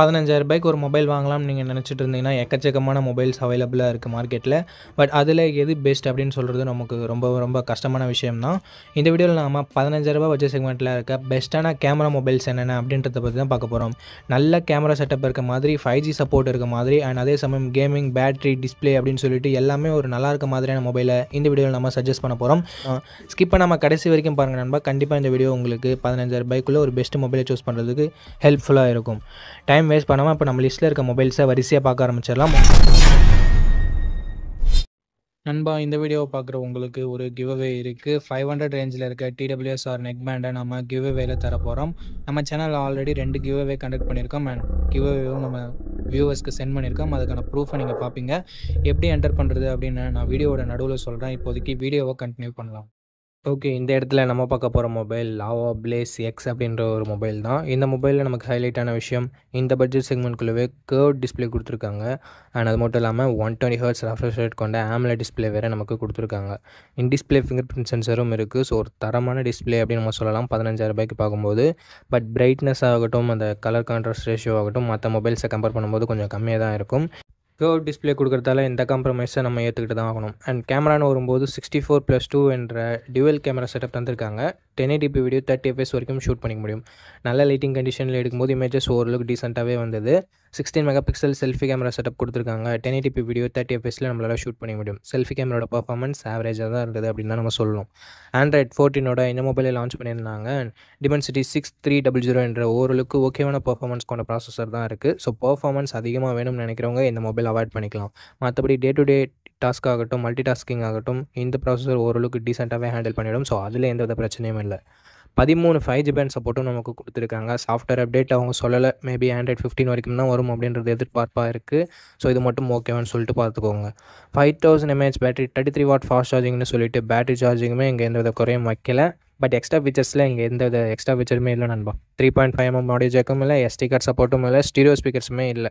பதினஞ்சாயிரம் ரூபாய்க்கு ஒரு மொபைல் வாங்கலாம்னு நீங்கள் நினச்சிட்டு இருந்தீங்கன்னா எக்கச்சக்கமான மொபைல்ஸ் அவைலபிளாக இருக்குது மார்க்கெட்டில் பட் அதில் எது பெஸ்ட் அப்படின்னு சொல்கிறது நமக்கு ரொம்ப ரொம்ப கஷ்டமான விஷயம் தான் இந்த வீடியோவில் நாம் பதினஞ்சாயிரரூபா வச்ச செக்மெண்ட்டில் இருக்க பெஸ்ட்டான கேமரா மொபைல்ஸ் என்னென்ன அப்படின்றத பற்றி தான் பார்க்க போகிறோம் நல்ல கேமரா செட்டப் இருக்க மாதிரி ஃபைவ் ஜி சப்போர்ட் இருக்க மாதிரி அண்ட் அதே சமயம் கேமிங் பேட்ரி டிஸ்பிளே அப்படின்னு சொல்லிட்டு எல்லாமே ஒரு நல்லா இருக்க மாதிரியான மொபைலை இந்த வீடியோவில் நம்ம சஜஸ்ட் பண்ண போகிறோம் ஸ்கிப்பை நம்ம கடைசி வரைக்கும் பாருங்கள் நண்பா கண்டிப்பாக இந்த வீடியோ உங்களுக்கு ரூபாய்க்குள்ளே ஒரு பெஸ்ட் மொபைலை சூஸ் பண்ணுறதுக்கு ஹெல்ப்ஃபுல்லாக இருக்கும் டைம் டைம் வேஸ்ட் பண்ணாமல் இப்போ நம்ம லிஸ்ட்டில் இருக்க மொபைல்ஸை வரிசையாக பார்க்க ஆரம்பிச்சிடலாம் நண்பா இந்த வீடியோவை பார்க்குற உங்களுக்கு ஒரு அவே இருக்குது ஃபைவ் ஹண்ட்ரட் ரேஞ்சில் இருக்க டிடபிள்யூஎஸ்ஆர் நெக் பேண்டை நம்ம கிவ்அவேல தர போகிறோம் நம்ம சேனலில் ஆல்ரெடி ரெண்டு கிவ்அவே கண்டக்ட் பண்ணியிருக்கோம் அண்ட் கிவ்வேவும் நம்ம வியூவர்ஸ்க்கு சென்ட் பண்ணியிருக்கோம் அதுக்கான ப்ரூஃபை நீங்கள் பார்ப்பீங்க எப்படி என்டர் பண்ணுறது அப்படின்னு நான் வீடியோவோட நடுவில் சொல்கிறேன் இப்போதைக்கு வீடியோவை கண்டினியூ பண்ணலாம் ஓகே இந்த இடத்துல நம்ம பார்க்க போகிற மொபைல் லாவா பிளேஸ் எக்ஸ் அப்படின்ற ஒரு மொபைல் தான் இந்த மொபைலில் நமக்கு ஹைலைட்டான விஷயம் இந்த பட்ஜெட் செக்மெண்ட்குள்ளவே கேர்வ் டிஸ்பிளே கொடுத்துருக்காங்க அண்ட் அது மட்டும் இல்லாமல் one twenty hertz refresh rate கொண்ட ஆம்ல டிஸ்பிளே வேறு நமக்கு கொடுத்துருக்காங்க இன் டிஸ்பிளே ஃபிங்கர் பிரிண்ட் சென்சரும் இருக்குது ஸோ ஒரு தரமான டிஸ்பிளே அப்படின்னு நம்ம சொல்லலாம் பதினஞ்சாயிரம் ரூபாய்க்கு பார்க்கும்போது பட் பிரைட்னஸ் ஆகட்டும் அந்த கலர் கான்ட்ராஸ்ட் ரேஷியோ ஆகட்டும் மற்ற மொபைல்ஸை கம்பேர் பண்ணும்போது கொஞ்சம் கம்மியாக தான் இருக்கும் கேர்வ் டிஸ்பிளே கொடுக்குறதால இந்த காம்ப்ரமைஸை நம்ம ஏற்றுக்கிட்டு தான் ஆகணும் அண்ட் கேமரான்னு வரும்போது சிக்ஸ்டி ஃபோர் ப்ளஸ் டூ என்ற டியூவல் கேமரா செட்டப் தந்திருக்காங்க ten eighty p video thirty FPS வரைக்கும் ஷூட் பண்ணிக்க முடியும் நல்ல லைட்டிங் கண்டிஷனில் எடுக்கும்போது இமேஜஸ் ஓரளவுக்கு டீசெண்டாகவே வந்தது sixteen megapixel selfie camera setup கொடுத்துருக்காங்க டென் பி வீடியோ தேர்ட்டி எஃப்எஸில் நம்மளால் ஷூட் பண்ணி முடியும் செல்ஃபி கேமரோட பர்ஃபார்மன்ஸ் ஆவரேஜாக தான் இருந்தது அப்படின்னு தான் நம்ம சொல்லணும் ஆண்ட்ராய்ட் ஃபோர்டீனோட இந்த மொபைலில் லான்ச் பண்ணியிருந்தாங்க city six three double zero என்ற ஓரளவுக்கு ஓகேவான பர்ஃபார்மன்ஸ் கொண்ட ப்ராசஸர் தான் இருக்குது ஸோ பர்ஃபார்மன்ஸ் அதிகமாக வேணும்னு நினைக்கிறவங்க இந்த மொபைல் அவாய்ட் பண்ணிக்கலாம் மற்றபடி டே டு டே டாஸ்க் ஆகட்டும் மல்டி டாஸ்கிங் ஆகட்டும் இந்த ப்ராசஸர் ஓரளவுக்கு டீசெண்டாகவே ஹேண்டில் பண்ணிவிடும் ஸோ அதில் எந்த வித பிரச்சனையும் இல்லை பதிமூணு ஃபைவ் ஜி பேண்ட் சப்போர்ட்டும் நமக்கு கொடுத்துருக்காங்க சாஃப்ட்வேர் அப்டேட் அவங்க சொல்லலை மேபி ஆண்ட்ராய்ட் ஃபிஃப்டின் வரைக்கும் தான் வரும் அப்படின்றது எதிர்பார்ப்பாக இருக்குது ஸோ இது மட்டும் ஓகேவான்னு சொல்லிட்டு பார்த்துக்கோங்க five thousand mAh battery thirty three watt fast சார்ஜிங்னு சொல்லிட்டு பேட்டரி சார்ஜிங்குமே இங்கே எந்த வித குறையும் வைக்கல பட் எக்ஸ்ட்ரா ஃபீச்சர்ஸில் இங்கே எந்த எக்ஸ்ட்ரா ஃபீச்சருமே இல்லை நண்பா three point five mm audio ஜேக்கும் இல்லை எஸ்டி கார்ட் சப்போர்ட்டும் இல்லை ஸ்டீரியோ ஸ்பீக்கர்ஸுமே இல்லை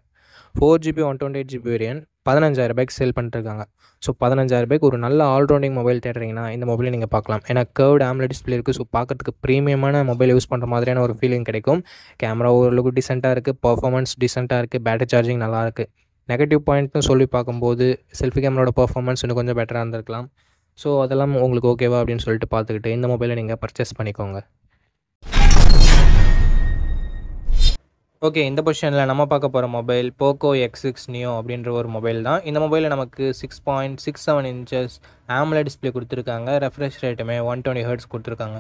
four GB one twenty eight GB variant பதினஞ்சாயிரம் ரூபாய்க்கு சேல் பண்ணிட்டுருக்காங்க ஸோ பதினஞ்சாயிரம் ரூபாய்க்கு ஒரு நல்ல ஆல்ரவுண்டிங் மொபைல் தேடுறீங்கன்னா இந்த மொபைலை நீங்கள் பார்க்கலாம் ஏன்னா கேர்வ்டு ஆம்லெட் டிஸ்பிளே இருக்குது ஸோ பார்க்கறதுக்கு ப்ரீமியமான மொபைல் யூஸ் பண்ணுற மாதிரியான ஒரு ஃபீலிங் கிடைக்கும் கேமரா ஓரளவுக்கு டிசென்ட்டாக இருக்குது பர்ஃபார்மன்ஸ் டிசென்ட்டாக இருக்குது பேட்டரி சார்ஜிங் நல்லாயிருக்கு நெகட்டிவ் பாயிண்ட்னு சொல்லி பார்க்கும்போது செல்ஃபி கேமராட பர்ஃபார்மன்ஸ் இன்னும் கொஞ்சம் பெட்டராக இருந்திருக்கலாம் ஸோ அதெல்லாம் உங்களுக்கு ஓகேவா அப்படின்னு சொல்லிட்டு பார்த்துக்கிட்டு இந்த மொபைலை நீங்கள் பர்ச்சேஸ் பண்ணிக்கோங்க ஓகே இந்த பொசிஷனில் நம்ம பார்க்க போகிற mobile Poco X six Neo அப்படின்ற ஒரு மொபைல் தான் இந்த மொபைலில் நமக்கு six point six seven inches AMOLED display கொடுத்துருக்காங்க ரெஃப்ரெஷ் ரேட்டுமே ஒன் டுவெண்ட்டி ஹர்ட்ஸ் கொடுத்துருக்காங்க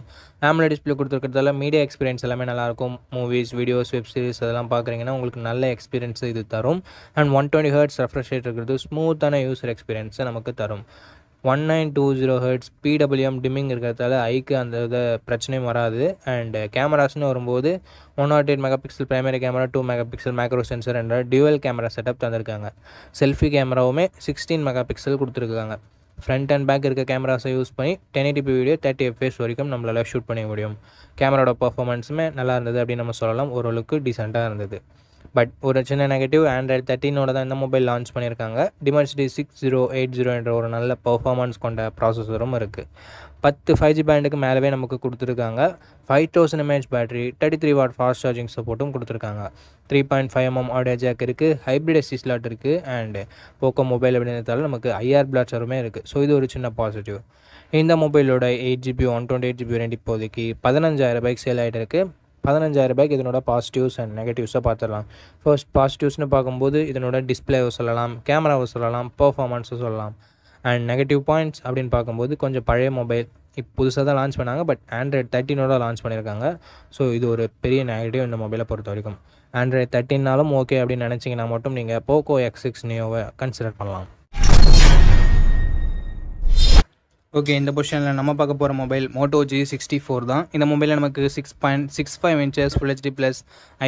ஆம்ல டிஸ்பிளே கொடுத்துருக்கிறதால மீடியா எக்ஸ்பீரியன்ஸ் எல்லாமே நல்லாயிருக்கும் மூவிஸ் வீடியோஸ் வெப் சீரிஸ் அதெல்லாம் பார்க்குறீங்கன்னா உங்களுக்கு நல்ல எக்ஸ்பீரியன்ஸ் இது தரும் and one twenty hertz refresh rate இருக்கிறது ஸ்மூத்தான யூசர் எக்ஸ்பீரியன்ஸை நமக்கு தரும் one nine two zero hertz PWM dimming இருக்கிறதால ஐக்கு அந்த இதை பிரச்சனையும் வராது அண்டு கேமராஸ்னு வரும்போது one nought eight megapixel primary camera two megapixel macro sensor என்ற டியூவல் கேமரா செட்டப் தந்திருக்காங்க செல்ஃபி கேமராவுமே சிக்ஸ்டீன் மெகா பிக்சல் கொடுத்துருக்காங்க ஃப்ரண்ட் அண்ட் பேக் இருக்க கேமராஸை யூஸ் பண்ணி ten P video thirty FPS வரைக்கும் நம்மளால் ஷூட் பண்ண முடியும் கேமராவோட பர்ஃபார்மன்ஸுமே நல்லா இருந்தது அப்படின்னு நம்ம சொல்லலாம் ஓரளவுக்கு டீசெண்டாக இருந்தது பட் ஒரு சின்ன நெகட்டிவ் ஆண்ட்ராய்டு தேர்ட்டினோட தான் இந்த மொபைல் லான்ச் பண்ணியிருக்காங்க Dimensity six zero eight zero என்ற ஒரு நல்ல பர்ஃபார்மன்ஸ் கொண்ட ப்ராசஸரும் இருக்குது பத்து ஃபைவ் ஜி பேண்டுக்கு மேலவே நமக்கு கொடுத்துருக்காங்க five thousand mAh battery thirty three watt fast charging சப்போர்ட்டும் கொடுத்துருக்காங்க three point five mm audio jack இருக்குது ஹைப்ரிட் எஸ்டி ஸ்லாட் இருக்குது அண்டு போக்கோ மொபைல் அப்படின்னு அப்படின்றதால நமக்கு ஐஆர் பிளாட்ஸருமே இருக்குது ஸோ இது ஒரு சின்ன பாசிட்டிவ் இந்த மொபைலோட eight GB one twenty eight GB ரெண்டு இப்போதைக்கு பதினஞ்சாயிரம் பைக் சேல் ஆகிட்டு இருக்குது பதினஞ்சாயிரம் ரூபாய்க்கு இதனோட பாசிட்டிவ்ஸ் அண்ட் நெகட்டிவ்ஸை பார்த்துடலாம் ஃபர்ஸ்ட் பாசிட்டிவ்ஸ்னு பார்க்கும்போது இதனோட டிஸ்பிளேவை சொல்லலாம் கேமராவை சொல்லலாம் பர்ஃபார்மன்ஸை சொல்லலாம் அண்ட் நெகட்டிவ் பாயிண்ட்ஸ் அப்படின்னு பார்க்கும்போது கொஞ்சம் பழைய மொபைல் இப்போ புதுசாக தான் லான்ச் பண்ணாங்க பட் ஆண்ட்ராய்ட் தேர்ட்டினோட லான்ச் பண்ணியிருக்காங்க ஸோ இது ஒரு பெரிய நெகட்டிவ் இந்த மொபைலை பொறுத்த வரைக்கும் ஆண்ட்ராய்ட் தேர்ட்டின்னாலும் ஓகே அப்படின்னு நினச்சிங்கன்னா மட்டும் நீங்கள் போக்கோ எக்ஸ் சிக்ஸ் நியோவை கன்சிடர் பண்ணலாம் ஓகே இந்த பொசிஷனில் நம்ம பார்க்க போகிற mobile Moto G sixty four தான் இந்த மொபைலில் நமக்கு six point six five inches full HD plus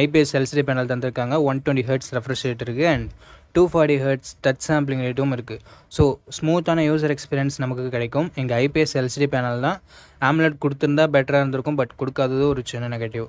IPS LCD panel தந்திருக்காங்க one twenty hertz refresh rate இருக்குது and two forty hertz touch sampling ரேட்டும் இருக்குது ஸோ ஸ்மூத்தான யூசர் எக்ஸ்பீரியன்ஸ் நமக்கு கிடைக்கும் எங்கள் ஐபிஎஸ் எல்சிடி பேனல் தான் ஆம்லெட் கொடுத்துருந்தா பெட்டராக இருந்திருக்கும் பட் கொடுக்காதது ஒரு சின்ன நெகட்டிவ்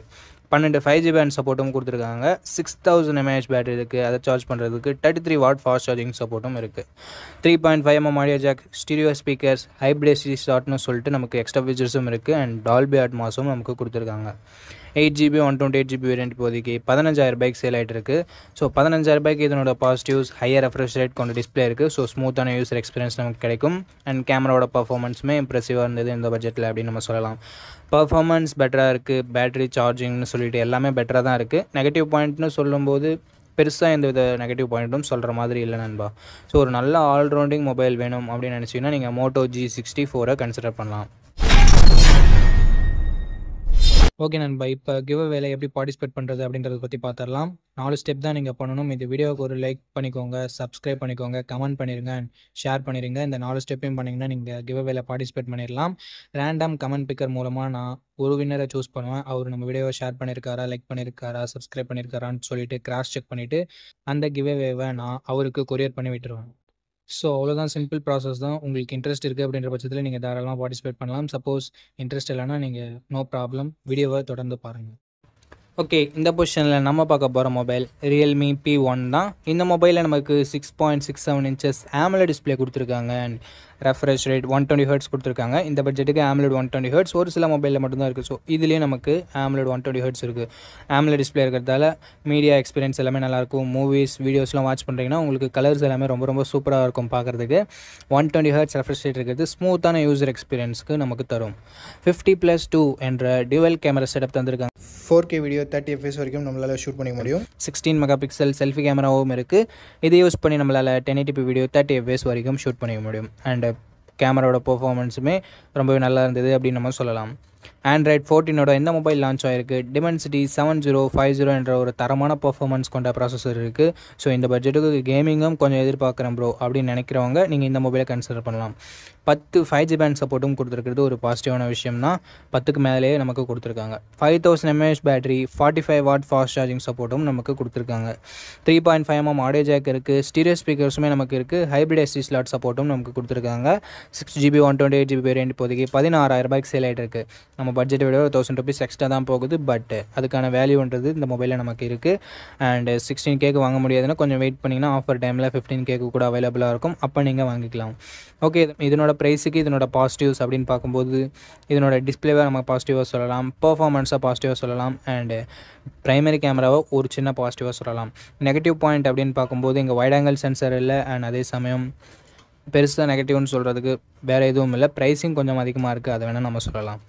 இருக்குது பன்னெண்டு ஃபைவ் ஜி பேண்ட் சப்போர்ட்டும் கொடுத்துருக்காங்க சிக்ஸ் தௌசண்ட் எம்ஏஹெச் பேட்டரி இருக்குது அதை சார்ஜ் பண்ணுறதுக்கு thirty three watt fast charging சப்போர்ட்டும் இருக்குது three point five mm audio jack stereo speakers hybrid SD ஸ்டாட்னு சொல்லிட்டு நமக்கு எக்ஸ்ட்ரா ஃபீச்சர்ஸும் இருக்குது அண்ட் டால்பி மாஸும் நமக்கு கொடுத்துருக்காங்க eight GB one twenty eight GB variant இப்போதைக்கு பதினஞ்சாயிரம் ரூபாய்க்கு சேல் ஆகிட்டு இருக்கு ஸோ பதினஞ்சாயிரம் பைக் இதனோட பாசிட்டிவ்ஸ் ஹையர் ரெஃப்ரெஷ் ரேட் கொண்ட டிஸ்பிளே இருக்குது ஸோ ஸ்மூத்தான யூசர் எக்ஸ்பீரியன்ஸ் நமக்கு கிடைக்கும் அண்ட் கேமராவோட பர்ஃபார்மன்ஸுமே இம்ப்ரெசிவாக இருந்தது இந்த பட்ஜெட்டில் அப்படின்னு நம்ம சொல்லலாம் பர்ஃபார்மன்ஸ் பெட்டராக இருக்குது பேட்டரி சார்ஜிங்னு சொல்லிட்டு எல்லாமே பெட்டராக தான் இருக்குது நெகட்டிவ் பாயிண்ட்னு சொல்லும்போது பெருசாக எந்த வித நெகட்டிவ் பாயிண்ட்டும் சொல்கிற மாதிரி இல்லை நண்பா ஸோ ஒரு நல்ல ஆல்ரவுண்டிங் மொபைல் வேணும் அப்படின்னு நினச்சிங்கன்னா நீங்கள் மோட்டோ ஜி சிக்ஸ்டி ஃபோரை கன்சிடர் பண்ணலாம் ஓகே நண்பா இப்போ கிவ் வேலை எப்படி பார்ட்டிசிபேட் பண்ணுறது அப்படின்றத பற்றி பார்த்துடலாம் நாலு ஸ்டெப் தான் நீங்கள் பண்ணணும் இந்த வீடியோவுக்கு ஒரு லைக் பண்ணிக்கோங்க சப்ஸ்கிரைப் பண்ணிக்கோங்க கமெண்ட் பண்ணிடுங்க ஷேர் பண்ணிடுங்க இந்த நாலு ஸ்டெப்பையும் பண்ணிங்கன்னா நீங்கள் கிவ் வேலை பார்ட்டிசிபேட் பண்ணிடலாம் ரேண்டம் கமெண்ட் பிக்கர் மூலமாக நான் ஒரு வின்னரை சூஸ் பண்ணுவேன் அவர் நம்ம வீடியோவை ஷேர் பண்ணியிருக்காரா லைக் பண்ணியிருக்காரா சப்ஸ்கிரைப் பண்ணியிருக்காரான்னு சொல்லிட்டு கிராஸ் செக் பண்ணிவிட்டு அந்த வேவை நான் அவருக்கு கொரியர் பண்ணி விட்டுருவேன் ஸோ அவ்வளோதான் சிம்பிள் ப்ராசஸ் தான் உங்களுக்கு இன்ட்ரெஸ்ட் இருக்குது அப்படின்ற பட்சத்தில் நீங்கள் தாராளமாக பார்ட்டிசிபேட் பண்ணலாம் சப்போஸ் இன்ட்ரெஸ்ட் இல்லைனா நீங்கள் நோ ப்ராப்ளம் வீடியோவை தொடர்ந்து பாருங்கள் ஓகே இந்த பொசிஷனில் நம்ம பார்க்க போகிற மொபைல் ரியல்மி பி ஒன் தான் இந்த மொபைலில் நமக்கு six point six seven inches AMOLED display கொடுத்துருக்காங்க and refresh rate one twenty hertz கொடுத்துருக்காங்க இந்த பட்ஜெட்டுக்கு ஆம்லெட் ஒன் டுவெண்ட்டி ஹர்ட்ஸ் ஒரு சில மொபைலில் மட்டும்தான் இருக்குது ஸோ இதுலேயே நமக்கு ஆம்லெட் ஒன் டுவெண்ட்டி ஹர்ட்ஸ் இருக்குது ஆம்லெட் டிஸ்பிளே இருக்கிறதால மீடியா எக்ஸ்பீரியன்ஸ் எல்லாமே நல்லாயிருக்கும் மூவிஸ் வீடியோஸ்லாம் வாட்ச் பண்ணுறீங்கன்னா உங்களுக்கு கலர்ஸ் எல்லாமே ரொம்ப ரொம்ப சூப்பராக இருக்கும் பார்க்குறதுக்கு one twenty hertz refresh rate இருக்கிறது ஸ்மூத்தான யூசர் எக்ஸ்பீரியன்ஸ்க்கு நமக்கு தரும் ஃபிஃப்டி ப்ளஸ் டூ என்ற டியூவல் கேமரா செட்டப் தந்திருக்காங்க four K video thirty FPS வரைக்கும் நம்மளால் ஷூட் பண்ணிக்க முடியும் சிக்ஸ்டீன் மெகா பிக்சல் செல்ஃபி கேமராவும் இருக்குது இதை யூஸ் பண்ணி நம்மளால் டென் வீடியோ தேர்ட்டி எஃப்எஸ் வரைக்கும் ஷூட் பண்ணிக்க முடியும் அண்ட் கேமராவோட பர்ஃபார்மன்ஸுமே ரொம்பவே நல்லா இருந்தது அப்படின்னு நம்ம சொல்லலாம் ஆண்ட்ராய்ட் ஃபோர்டீனோட எந்த மொபைல் லான்ச் ஆயிருக்கு Dimensity seven zero five zero என்ற ஒரு தரமான பர்ஃபார்மன்ஸ் கொண்ட ப்ராசஸர் இருக்குது ஸோ இந்த பட்ஜெட்டுக்கு கேமிங்கும் கொஞ்சம் எதிர்பார்க்குறேன் ப்ரோ அப்படின்னு நினைக்கிறவங்க நீங்கள் இந்த மொபைலை கன்சிடர் பண்ணலாம் பத்து ஃபைவ் ஜி பேண்ட் சப்போர்ட்டும் கொடுத்துருக்கிறது ஒரு பாசிட்டிவான விஷயம்னா பத்துக்கு மேலேயே நமக்கு கொடுத்துருக்காங்க five thousand mAh battery forty five watt fast charging சப்போர்ட்டும் நமக்கு கொடுத்துருக்காங்க three point five mm audio jack இருக்குது ஸ்டீரியோ ஸ்பீக்கர்ஸுமே நமக்கு இருக்குது ஹைப்ரிட் எஸ்டி ஸ்லாட் சப்போர்ட்டும் நமக்கு கொடுத்துருக்காங்க six GB one twenty eight GB variant இப்போதைக்கு பதினாறாயிரம் ரூபாய்க்கு சேல் ஆகிட்டு இருக்குது நம்ம பட்ஜெட்டை விட ஒரு தௌசண்ட் ருபீஸ் எக்ஸ்ட்ரா தான் போகுது பட் அதுக்கான வேல்யூன்றது இந்த மொபைலில் நமக்கு இருக்குது அண்ட் சிக்ஸ்டீன் கேக்கு வாங்க முடியாதுன்னா கொஞ்சம் வெயிட் பண்ணிங்கன்னா ஆஃபர் டைமில் ஃபிஃப்டீன் கேக்கு கூட அவைலபிளாக இருக்கும் அப்போ நீங்கள் வாங்கிக்கலாம் ஓகே இதனோட ப்ரைஸுக்கு இதனோட பாசிட்டிவ்ஸ் அப்படின்னு பார்க்கும்போது இதனோட டிஸ்பிளேவாக நம்ம பாசிட்டிவாக சொல்லலாம் பர்ஃபார்மன்ஸாக பாசிட்டிவாக சொல்லலாம் அண்டு ப்ரைமரி கேமராவை ஒரு சின்ன பாசிட்டிவாக சொல்லலாம் நெகட்டிவ் பாயிண்ட் அப்படின்னு பார்க்கும்போது இங்கே வைட் ஆங்கிள் சென்சர் இல்லை அண்ட் அதே சமயம் பெருசாக நெகட்டிவ்னு சொல்கிறதுக்கு வேறு எதுவும் இல்லை ப்ரைஸிங் கொஞ்சம் அதிகமாக இருக்குது அதை வேணால் நம்ம சொல்லலாம்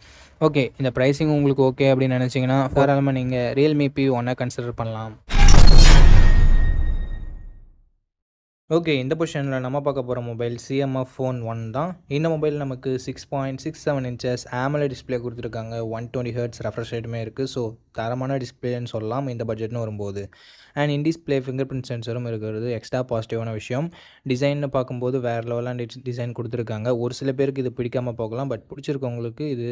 ஓகே இந்த ப்ரைஸிங் உங்களுக்கு ஓகே அப்படின்னு நினச்சிங்கன்னா தாராளமாக நீங்கள் ரியல்மி பி ஒன்னை கன்சிடர் பண்ணலாம் ஓகே இந்த பொசிஷனில் நம்ம பார்க்க போகிற மொபைல் சிஎம்எஃப் ஃபோன் ஒன் தான் இந்த மொபைல் நமக்கு six point six seven inches AMOLED display கொடுத்துருக்காங்க ஒன் டுவெண்ட்டி ஹர்ட்ஸ் ரெஃப்ரெஷ் ரேட்டுமே இருக்குது ஸோ தரமான டிஸ்பிளேன்னு சொல்லலாம் இந்த பட்ஜெட்னு வரும்போது and in display fingerprint சென்சரும் இருக்கிறது எக்ஸ்ட்ரா பாசிட்டிவான விஷயம் டிசைன்னு பார்க்கும்போது வேறு லெவலாக டிசைன் கொடுத்துருக்காங்க ஒரு சில பேருக்கு இது பிடிக்காமல் போகலாம் பட் பிடிச்சிருக்கவங்களுக்கு இது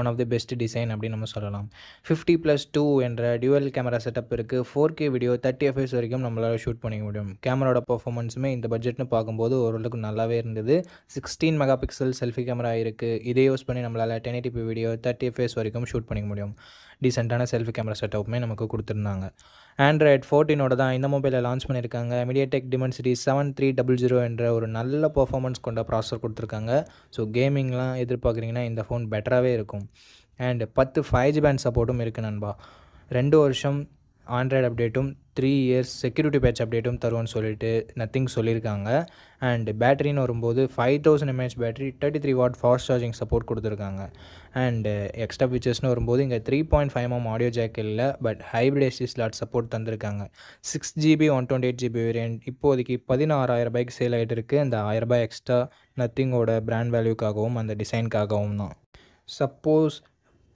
one of the best design அப்படின்னு நம்ம சொல்லலாம் ஃபிஃப்டி ப்ளஸ் டூ என்ற டியூவல் கேமரா செட்டப் இருக்குது four K video thirty FPS வரைக்கும் நம்மளால் ஷூட் பண்ணிக்க முடியும் கேமராவோட பர்ஃபார்மன்ஸுமே இந்த பட்ஜெட்னு பார்க்கும்போது ஓரளவுக்கு நல்லாவே இருந்தது sixteen megapixel selfie camera இருக்குது இதே யூஸ் பண்ணி நம்மளால் ten eighty video thirty FPS வரைக்கும் ஷூட் பண்ணிக்க முடியும் டீசெண்டான செல்ஃபி கேமரா செட்டப்புமே நமக்கு கொடுத்துருந்தாங்க ஆண்ட்ராய்ட் ஃபோர்டீனோட தான் இந்த மொபைலில் லான்ச் பண்ணியிருக்காங்க tech Dimensity seven three double zero என்ற ஒரு நல்ல பர்ஃபார்மன்ஸ் கொண்ட ப்ராசஸர் கொடுத்துருக்காங்க ஸோ கேமிங்லாம் எதிர்பார்க்குறீங்கன்னா இந்த ஃபோன் பெட்டராகவே இருக்கும் அண்ட் பத்து ஃபைவ் ஜி பேண்ட் சப்போர்ட்டும் இருக்குது நண்பா ரெண்டு வருஷம் ஆண்ட்ராய்டு அப்டேட்டும் த்ரீ இயர்ஸ் செக்யூரிட்டி பேட்ச் அப்டேட்டும் தருவோன்னு சொல்லிட்டு நத்திங் சொல்லியிருக்காங்க அண்ட் பேட்டரின்னு வரும்போது five thousand mAh battery thirty three watt fast charging support கொடுத்துருக்காங்க அண்ட் எக்ஸ்ட்ரா ஃபீச்சர்ஸ்னு வரும்போது இங்கே three point five M audio jack இல்லை but hybrid SD slot support தந்திருக்காங்க six GB one twenty eight GB variant இப்போதைக்கு பதினாறாயிரம் ரூபாய்க்கு சேல் ஆகிட்டு இருக்குது அந்த ரூபாய் எக்ஸ்ட்ரா நத்திங்கோட பிராண்ட் வேல்யூக்காகவும் அந்த டிசைனுக்காகவும் தான் சப்போஸ்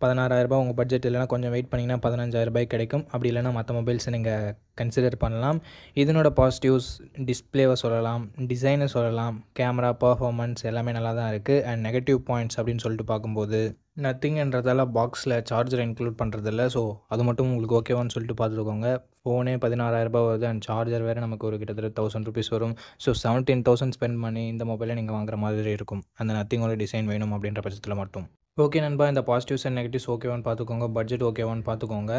பதினாறாயிரரூபா உங்கள் பட்ஜெட் இல்லைனா கொஞ்சம் வெயிட் பண்ணிங்கன்னா பதினஞ்சாயிரரூபாய்க்கு கிடைக்கும் அப்படி இல்லைனா மற்ற மொபைல்ஸை நீங்கள் கன்சிடர் பண்ணலாம் இதனோட பாசிட்டிவ்ஸ் டிஸ்பிளேவை சொல்லலாம் டிசைனை சொல்லலாம் கேமரா பர்ஃபார்மன்ஸ் எல்லாமே நல்லா தான் இருக்குது அண்ட் நெகட்டிவ் பாயிண்ட்ஸ் அப்படின்னு சொல்லிட்டு பார்க்கும்போது நத்திங்கன்றதால பாக்ஸில் சார்ஜர் இன்க்ளூட் பண்ணுறதில்ல ஸோ அது மட்டும் உங்களுக்கு ஓகேவான்னு சொல்லிட்டு பார்த்துருக்கோங்க ஃபோனே பதினாறாயிரரூபா வருது அண்ட் சார்ஜர் வேறு நமக்கு ஒரு கிட்டத்தட்ட தௌசண்ட் ருபீஸ் வரும் ஸோ செவன்டீன் தௌசண்ட் ஸ்பெண்ட் பண்ணி இந்த மொபைலை நீங்கள் வாங்குற மாதிரி இருக்கும் அந்த நத்திங்கோட டிசைன் வேணும் அப்படின்ற பட்சத்தில் மட்டும் ஓகே நண்பா இந்த பாசிட்டிவ்ஸ் அண்ட் நெகட்டிவ்ஸ் ஓகேவான்னு பார்த்துக்கோங்க பட்ஜெட் ஓகேவான்னு பார்த்துக்கோங்க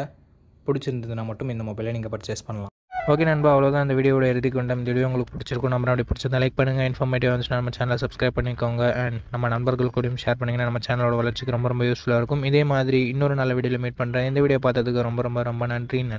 பிடிச்சிருந்ததுன்னா மட்டும் இந்த மொபைலை நீங்கள் பர்ச்சேஸ் பண்ணலாம் ஓகே நண்பா அவ்வளோதான் இந்த வீடியோட எழுதி வந்த இந்த வீடியோ உங்களுக்கு பிடிச்சிருக்கும் நம்ம அப்படி பிடிச்சிருந்தா லைக் பண்ணுங்கள் இன்ஃபார்மேட்டிவ் வந்து நம்ம சேனலை சப்ஸ்கிரைப் பண்ணிக்கோங்க அண்ட் நம்ம நண்பர்கள் கூடயும் ஷேர் பண்ணிங்கன்னா நம்ம சேனலோட வளர்ச்சிக்கு ரொம்ப ரொம்ப யூஸ்ஃபுல்லாக இருக்கும் இதே மாதிரி இன்னொரு நல்ல வீடியோவில் மீட் பண்ணுறேன் இந்த வீடியோ பார்த்ததுக்கு ரொம்ப ரொம்ப ரொம்ப நன்றி நன்றி